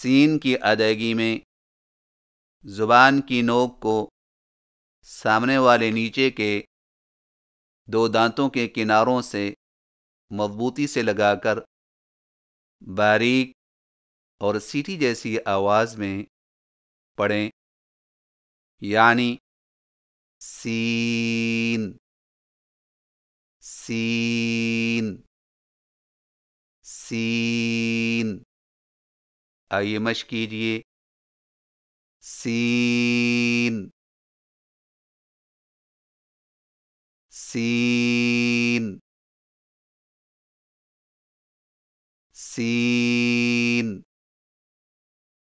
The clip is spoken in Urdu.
سین کی ادائیگی میں زبان کی نوک کو سامنے والے نیچے کے دو دانتوں کے کناروں سے مضبوطی سے لگا کر باریک اور سیٹی جیسی آواز میں پڑھیں یعنی سین سین سین आइए मश कीजिए सीन सीन सीन